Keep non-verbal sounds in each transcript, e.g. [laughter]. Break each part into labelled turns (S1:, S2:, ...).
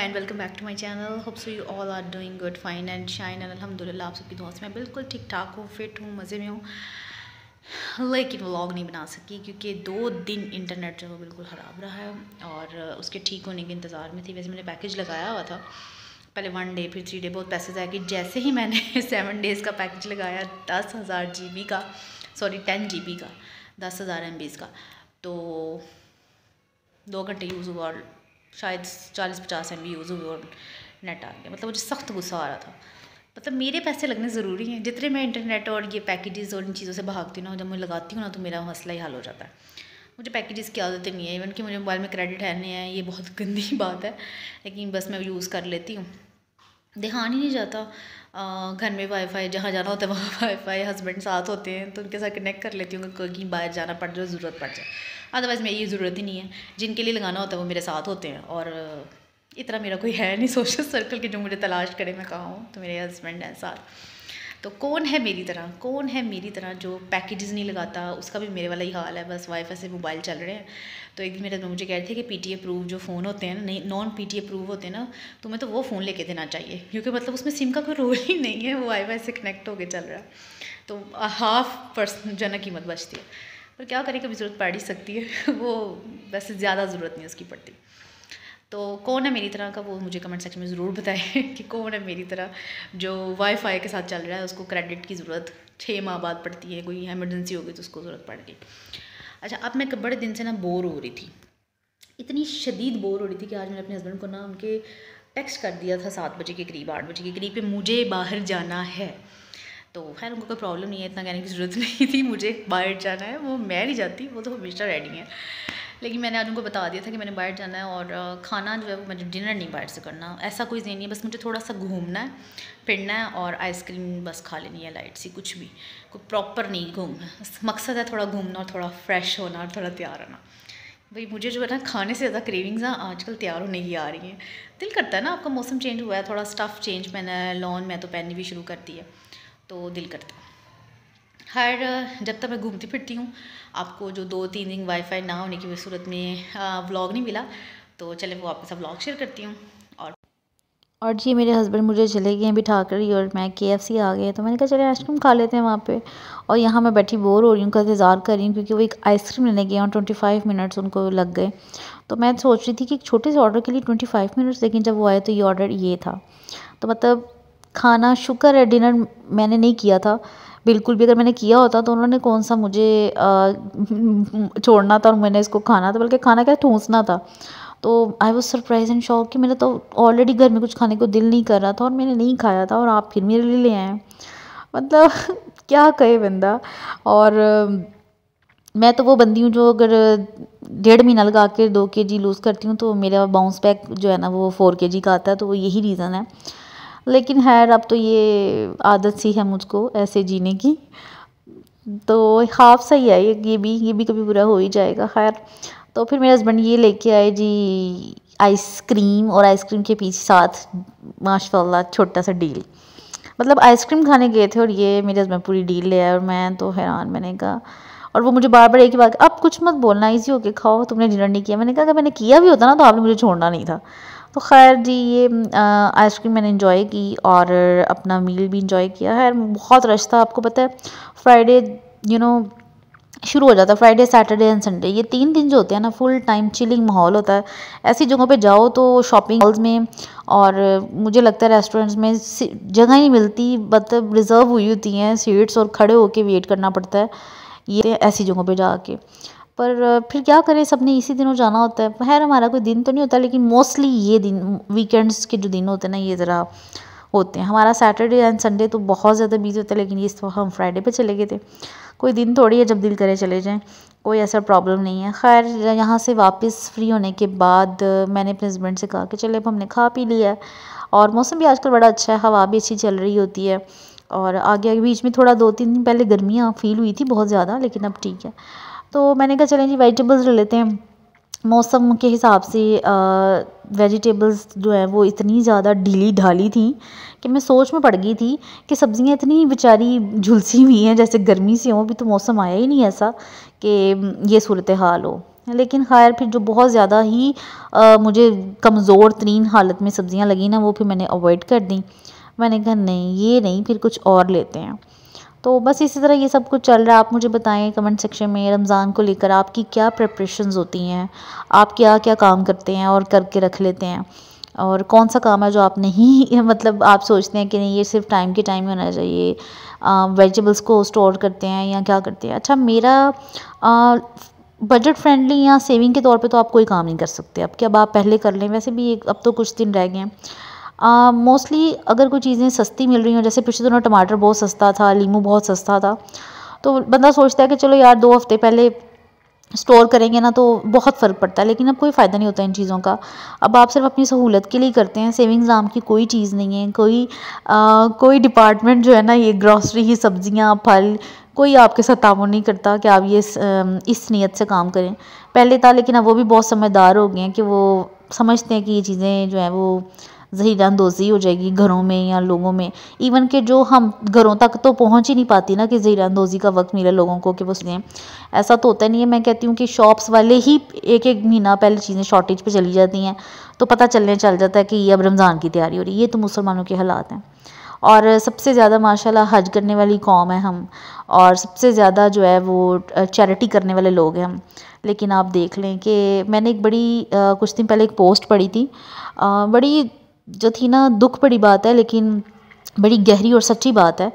S1: and welcome back to my channel hope so you all are doing good fine and shine and अलहमदिल्ला आप सबकी दुआ से मैं बिल्कुल ठीक ठाक हूँ फिट हूँ मज़े में हूँ लेकिन व्लॉग नहीं बना सकी क्योंकि दो दिन इंटरनेट जो है वो बिल्कुल ख़राब रहा है और उसके ठीक होने के इंतज़ार में थी वैसे मैंने पैकेज लगाया हुआ था पहले वन डे फिर थ्री डे बहुत पैसे जाए कि जैसे ही मैंने सेवन [laughs] डेज़ का पैकेज लगाया दस हज़ार जी का सॉरी टेन जी का दस हज़ार एम का तो दो घंटे यूज़ हुआ और शायद चालीस पचास एम बी यूज़ हुए और नेट आ गया मतलब मुझे सख्त गुस्सा आ रहा था मतलब मेरे पैसे लगने ज़रूरी हैं जितने मैं इंटरनेट और ये पैकेजेस और इन चीज़ों से भागती ना जब मैं लगाती हूँ ना तो मेरा मसला ही हल हो जाता है मुझे पैकेजेस की आदत नहीं है इवन कि मुझे मोबाइल में क्रेडिट है नहीं है ये बहुत [laughs] गंदी बात है लेकिन बस मैं यूज़ कर लेती हूँ ध्यान ही नहीं जाता घर में वाईफाई जहाँ जाना होता है वहाँ वाईफाई [laughs] हस्बैंड साथ होते हैं तो उनके साथ कनेक्ट कर लेती हूँ कहीं बाहर जाना पड़ जाए ज़रूरत पड़ जाए अदरवाइज़ मेरी ये ज़रूरत ही नहीं है जिनके लिए लगाना होता है वो मेरे साथ होते हैं और uh, इतना मेरा कोई है नहीं सोशल सर्कल के जो मुझे तलाश करे मैं कहाँ हूँ तो मेरे हस्बैंड हैं साथ तो कौन है मेरी तरह कौन है मेरी तरह जो पैकेजेस नहीं लगाता उसका भी मेरे वाला ही हाल है बस वाईफाई से मोबाइल चल रहे हैं तो एक दिन मेरे मुझे कह रहे थे कि पीटी अप्रूव जो फ़ोन होते हैं ना नहीं नॉन पीटी अप्रूव होते हैं ना तुम्हें तो, तो वो फ़ोन लेके देना चाहिए क्योंकि मतलब उसमें सिम का कोई रोल ही नहीं है वो वाई से कनेक्ट होकर चल रहा है तो हाफ पर्सन जो कीमत बचती है पर क्या करें कभी ज़रूरत पड़ ही सकती है [laughs] वो वैसे ज़्यादा ज़रूरत नहीं उसकी पड़ती तो कौन है मेरी तरह का वो मुझे कमेंट सेक्शन में ज़रूर बताएं [laughs] कि कौन है मेरी तरह जो वाईफाई के साथ चल रहा है उसको क्रेडिट की ज़रूरत छः माह बाद पड़ती है कोई एमरजेंसी होगी तो उसको ज़रूरत पड़ गई अच्छा अब मैं बड़े दिन से ना बोर हो रही थी इतनी शदीद बोर हो रही थी कि आज मैंने अपने हस्बैंड को ना उनके टेक्स्ट कर दिया था सात बजे के करीब आठ बजे के करीब मुझे बाहर जाना है तो खैर उनको कोई प्रॉब्लम नहीं है इतना कहने की ज़रूरत [laughs] नहीं थी मुझे बाहर जाना है वो मैं नहीं जाती वो तो हमेशा रेडी है लेकिन मैंने आज उनको बता दिया था कि मैंने बाहर जाना है और खाना जो है वो मुझे डिनर नहीं बाहर से करना ऐसा कोई नहीं है बस मुझे थोड़ा सा घूमना है फिरना है और आइसक्रीम बस खा लेनी है लाइट सी कुछ भी कोई प्रॉपर नहीं घूमना मकसद है थोड़ा घूमना और थोड़ा फ्रेश होना और थोड़ा तैयार होना भाई मुझे जो है ना खाने से ज़्यादा क्रेविंग्स ना आजकल तैयार होने की आ रही हैं दिल करता है ना आपका मौसम चेंज हुआ है थोड़ा स्टफ़ चेंज मैंने लॉन मैं तो पहननी भी शुरू कर दी है तो दिल करता हर जब तक मैं घूमती फिरती हूँ आपको जो दो तीन दिन वाईफाई ना होने की सूरत में व्लॉग नहीं मिला तो चले वो आपके साथ व्लॉग शेयर करती हूँ और और जी मेरे हस्बैंड मुझे चले गए हैं बिठा कर ही और मैं के आ गए तो मैंने कहा चले आइसक्रीम खा लेते हैं वहाँ पे और यहाँ मैं बैठी बोर हो रही हूँ का इंतज़ार कर रही हूँ क्योंकि वो एक आइसक्रीम लेने गए और ट्वेंटी फाइव मिनट्स उनको लग गए तो मैं सोच रही थी कि एक छोटे से ऑर्डर के लिए ट्वेंटी फाइव मिनट्स लेकिन जब वो आए तो ये ऑर्डर ये था तो मतलब खाना शुक्र है डिनर मैंने नहीं किया था बिल्कुल भी अगर मैंने किया होता तो उन्होंने कौन सा मुझे आ, [laughs] छोड़ना था और मैंने इसको खाना था बल्कि खाना क्या ठूंसना था तो I was surprise and shock कि मैंने तो ऑलरेडी घर में कुछ खाने को दिल नहीं कर रहा था और मैंने नहीं खाया था और आप फिर मेरे लिए ले आए मतलब [laughs] क्या कहे बंदा और मैं तो वो बंदी हूँ जो अगर डेढ़ महीना लगा के दो के जी लूज़ करती हूँ तो मेरा बाउंस बैक जो है ना वो फोर के जी का आता है तो वो यही रीज़न है लेकिन खैर अब तो ये आदत सी है मुझको ऐसे जीने की तो हाफ सही है ये ये भी ये भी कभी बुरा हो ही जाएगा खैर तो फिर मेरे हस्बैंड ये लेके आए जी आइसक्रीम और आइसक्रीम के पीछे साथ माशा छोटा सा डील मतलब आइसक्रीम खाने गए थे और ये मेरे हस्बैंड पूरी डील ले आया और मैं तो हैरान मैंने कहा और वो मुझे बार बार एक ही बात अब कुछ मत बोलना इजी होके खाओ तुमने डिनर नहीं किया मैंने कहा अगर मैंने किया भी होता ना तो आपने मुझे छोड़ना नहीं था तो खैर जी ये आइसक्रीम मैंने इन्जॉय की और अपना मील भी इन्जॉय किया है बहुत रश था आपको पता है फ्राइडे यू नो शुरू हो जाता है फ्राइडे सैटरडे एंड संडे ये तीन दिन जो होते हैं ना फुल टाइम चिलिंग माहौल होता है ऐसी जगहों पे जाओ तो शॉपिंग मॉल्स में और मुझे लगता है रेस्टोरेंट्स में जगह ही नहीं मिलती मतलब रिज़र्व हुई होती हैं सीट्स और खड़े होके वेट करना पड़ता है ये ऐसी जगहों पे जाके पर फिर क्या करें सबने इसी दिनों जाना होता है खैर हमारा कोई दिन तो नहीं होता लेकिन मोस्टली ये दिन वीकेंड्स के जो दिन होते हैं ना ये ज़रा होते हैं हमारा सैटरडे एंड संडे तो बहुत ज़्यादा बिजी होता है लेकिन इस वक्त हम फ्राइडे पे चले गए थे कोई दिन थोड़ी है जब दिल करे चले जाएं कोई ऐसा प्रॉब्लम नहीं है खैर यहाँ से वापस फ्री होने के बाद मैंने अपने हस्बैंड से कहा कि चले अब हमने खा पी लिया है और मौसम भी आजकल बड़ा अच्छा है हवा भी अच्छी चल रही होती है और आगे आगे बीच में थोड़ा दो तीन दिन पहले गर्मियाँ फील हुई थी बहुत ज़्यादा लेकिन अब ठीक है तो मैंने कहा चलें जी वेजिटेबल्स ले लेते हैं मौसम के हिसाब से वेजिटेबल्स जो है वो इतनी ज़्यादा ढीली ढाली थी कि मैं सोच में पड़ गई थी कि सब्ज़ियाँ इतनी बेचारी झुलसी हुई हैं जैसे गर्मी से हो भी तो मौसम आया ही नहीं ऐसा कि ये सूरत हाल हो लेकिन खैर फिर जो बहुत ज़्यादा ही आ, मुझे कमज़ोर तरीन हालत में सब्ज़ियाँ लगी ना वो फिर मैंने अवॉइड कर दी मैंने कहा नहीं ये नहीं फिर कुछ और लेते हैं तो बस इसी तरह ये सब कुछ चल रहा है आप मुझे बताएं कमेंट सेक्शन में रमज़ान को लेकर आपकी क्या प्रिपरेशंस होती हैं आप क्या क्या काम करते हैं और करके रख लेते हैं और कौन सा काम है जो आप नहीं [laughs] मतलब आप सोचते हैं कि नहीं ये सिर्फ टाइम के टाइम होना चाहिए वेजिटेबल्स को स्टोर करते हैं या क्या करते हैं अच्छा मेरा आ, बजट फ्रेंडली या सेविंग के तौर पे तो आप कोई काम नहीं कर सकते अब कि अब आप पहले कर लें वैसे भी एक अब तो कुछ दिन रह गए हैं मोस्टली अगर कोई चीज़ें सस्ती मिल रही हो जैसे पिछले दिनों टमाटर बहुत सस्ता था लीमू बहुत सस्ता था तो बंदा सोचता है कि चलो यार दो हफ्ते पहले स्टोर करेंगे ना तो बहुत फ़र्क पड़ता है लेकिन अब कोई फ़ायदा नहीं होता इन चीज़ों का अब आप सिर्फ अपनी सहूलत के लिए करते हैं सेविंग्स नाम की कोई चीज़ नहीं है कोई आ, कोई डिपार्टमेंट जो है ना ये ग्रॉसरी ही सब्जियां फल कोई आपके साथ तावन नहीं करता कि आप ये इस, इस नीयत से काम करें पहले था लेकिन अब वो भी बहुत समझदार हो गए हैं कि वो समझते हैं कि ये चीज़ें जो हैं वो जहरानंदोज़ी हो जाएगी घरों में या लोगों में इवन के जो हम घरों तक तो पहुंच ही नहीं पाती ना कि जहरानंदोज़ी का वक्त मिला लोगों को कि वो सुने ऐसा तो होता नहीं है मैं कहती हूँ कि शॉप्स वाले ही एक एक महीना पहले चीज़ें शॉर्टेज पर चली जाती हैं तो पता चलने चल जाता है कि ये अब रमज़ान की तैयारी हो रही है ये तो मुसलमानों के हालात हैं और सबसे ज़्यादा माशाल्लाह हज करने वाली कौम है हम और सबसे ज़्यादा जो है वो चैरिटी करने वाले लोग हैं हम लेकिन आप देख लें कि मैंने एक बड़ी कुछ दिन पहले एक पोस्ट पढ़ी थी बड़ी जो थी ना दुख बड़ी बात है लेकिन बड़ी गहरी और सच्ची बात है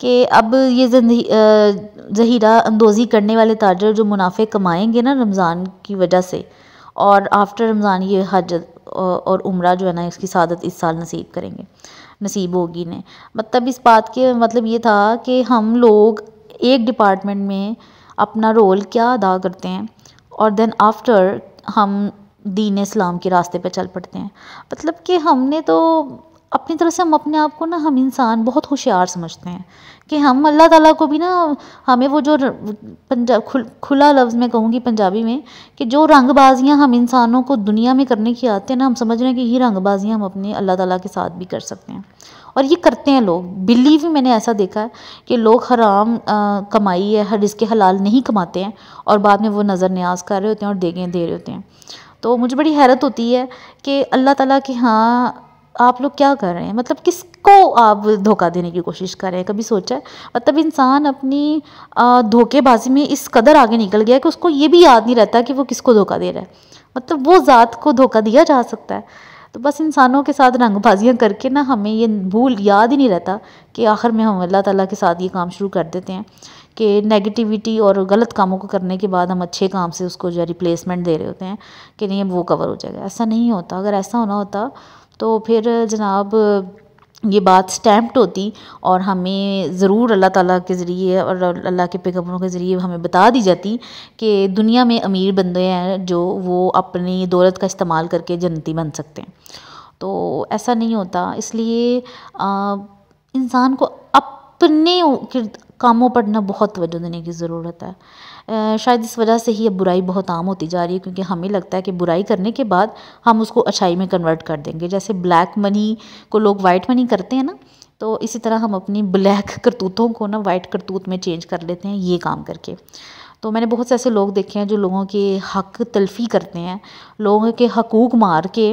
S1: कि अब ये जहीरा अंदोज़ी करने वाले ताजर जो मुनाफे कमाएंगे ना रमज़ान की वजह से और आफ्टर रमज़ान ये हज और उम्र जो है ना इसकी सादत इस साल नसीब करेंगे नसीब होगी ने मतलब इस बात के मतलब ये था कि हम लोग एक डिपार्टमेंट में अपना रोल क्या अदा करते हैं और देन आफ्टर हम दीन इस्लाम के रास्ते पे चल पड़ते हैं मतलब कि हमने तो अपनी तरफ से हम अपने आप को ना हम इंसान बहुत होशियार समझते हैं कि हम अल्लाह ताला को भी ना हमें वो जो पंजाब खुल, खुला लफ्ज़ में कहूँगी पंजाबी में कि जो रंगबाजियाँ हम इंसानों को दुनिया में करने की आते हैं ना हम समझ रहे हैं कि ये रंगबाजियाँ हम अपने अल्लाह ताला के साथ भी कर सकते हैं और ये करते हैं लोग बिलीव भी मैंने ऐसा देखा है कि लोग हराम आ, कमाई है हर इसके हलाल नहीं कमाते हैं और बाद में वो नज़र न्याज कर रहे होते हैं और देखें दे रहे होते हैं तो मुझे बड़ी हैरत होती है कि अल्लाह ताला के हाँ आप लोग क्या कर रहे हैं मतलब किसको आप धोखा देने की कोशिश कर रहे हैं कभी सोचा है मतलब इंसान अपनी धोखेबाजी में इस कदर आगे निकल गया कि उसको ये भी याद नहीं रहता कि वो किसको धोखा दे रहा है मतलब वो ज़ात को धोखा दिया जा सकता है तो बस इंसानों के साथ रंगबाजियाँ करके ना हमें ये भूल याद ही नहीं रहता कि आखिर में हम अल्लाह ताला के साथ ये काम शुरू कर देते हैं कि नेगेटिविटी और गलत कामों को करने के बाद हम अच्छे काम से उसको जो है रिप्लेसमेंट दे रहे होते हैं कि नहीं अब वो कवर हो जाएगा ऐसा नहीं होता अगर ऐसा होना होता तो फिर जनाब ये बात स्टैम्प्ड होती और हमें ज़रूर अल्लाह ताला के ज़रिए और अल्लाह के पैगम्बरों के ज़रिए हमें बता दी जाती कि दुनिया में अमीर बंदे हैं जो वो अपनी दौलत का इस्तेमाल करके जन्नती बन सकते हैं तो ऐसा नहीं होता इसलिए इंसान को अपने कामों पर बहुत तवज्जो देने की ज़रूरत है शायद इस वजह से ही अब बुराई बहुत आम होती जा रही है क्योंकि हमें लगता है कि बुराई करने के बाद हम उसको अच्छाई में कन्वर्ट कर देंगे जैसे ब्लैक मनी को लोग वाइट मनी करते हैं ना तो इसी तरह हम अपनी ब्लैक [laughs] करतूतों को ना वाइट करतूत में चेंज कर लेते हैं ये काम करके तो मैंने बहुत से ऐसे लोग देखे हैं जो लोगों के हक तलफ़ी करते हैं लोगों के हकूक़ मार के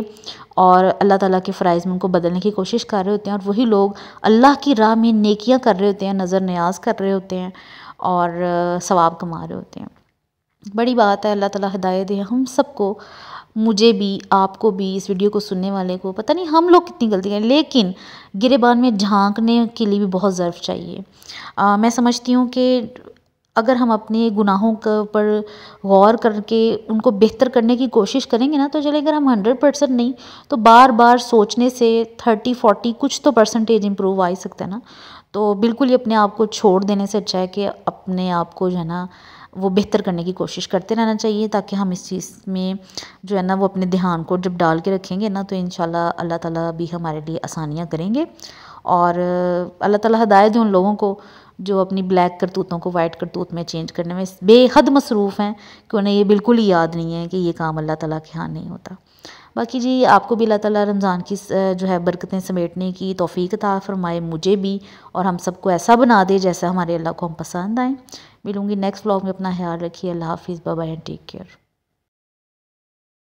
S1: और अल्लाह ताला के फ़राइज़ में उनको बदलने की कोशिश कर रहे होते हैं और वही लोग अल्लाह की राह में नेकियां कर रहे होते हैं नज़र न्याज कर रहे होते हैं और सवाब कमा रहे होते हैं बड़ी बात है अल्लाह ताला हिदायत है हम सबको मुझे भी आपको भी इस वीडियो को सुनने वाले को पता नहीं हम लोग कितनी गलती करें लेकिन गिरेबान में झांकने के लिए भी बहुत ज़र्फ चाहिए आ, मैं समझती हूँ कि अगर हम अपने गुनाहों के पर गौर करके उनको बेहतर करने की कोशिश करेंगे ना तो चले अगर हम हंड्रेड परसेंट नहीं तो बार बार सोचने से थर्टी 40 कुछ तो परसेंटेज इम्प्रूव आ ही सकता है ना तो बिल्कुल ही अपने आप को छोड़ देने से अच्छा है कि अपने आप को जो है ना वो बेहतर करने की कोशिश करते रहना चाहिए ताकि हम इस चीज़ में जो है ना वो अपने ध्यान को जब डाल के रखेंगे ना तो इन अल्लाह ताली भी हमारे लिए आसानियाँ करेंगे और अल्लाह ताली हदायत उन लोगों को जो अपनी ब्लैक करतूतों को वाइट करतूत में चेंज करने में बेहद मसरूफ़ हैं कि उन्हें ये बिल्कुल ही याद नहीं है कि ये काम अल्लाह ताला के यहाँ नहीं होता बाकी जी आपको भी अल्लाह ताला रमज़ान की जो है बरकतें समेटने की तोफ़ी ता फरमाए मुझे भी और हम सबको ऐसा बना दे जैसा हमारे अल्लाह को हम पसंद आए मिलूँगी नेक्स्ट ब्लॉग में अपना ख्याल रखिए अल्लाह हाफिज़ बाबा एंड टेक केयर